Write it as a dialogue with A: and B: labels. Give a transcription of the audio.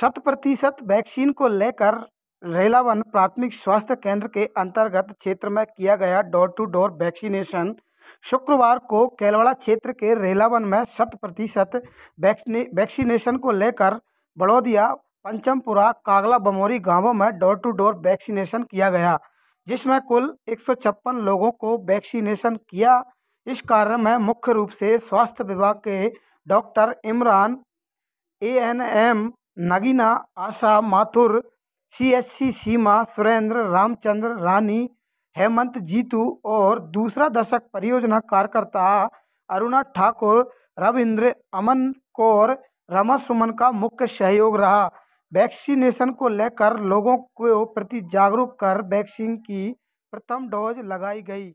A: शत प्रतिशत वैक्सीन को लेकर रेलावन प्राथमिक स्वास्थ्य केंद्र के अंतर्गत क्षेत्र में किया गया डोर टू डोर वैक्सीनेशन शुक्रवार को केलवाड़ा क्षेत्र के रेलावन में शत प्रतिशत वैक्सीनेशन को लेकर बड़ौदिया पंचमपुरा कागला बमोरी गांवों में डोर टू डोर वैक्सीनेशन किया गया जिसमें कुल एक लोगों को वैक्सीनेशन किया इस कार्य में मुख्य रूप से स्वास्थ्य विभाग के doctor Imran A N M Nagina Asha Mathur C S C Seema Surendra Ramchandra Rani Hemant Jitu और दूसरा दशक परियोजना कार्यकर्ता अरुणा ठाकुर रविंद्र अमन कौर रमा सुमन का मुख्य सहयोग रहा वैक्सीनेशन को लेकर लोगों को प्रति जागरूक कर वैक्सीन की प्रथम डोज लगाई गई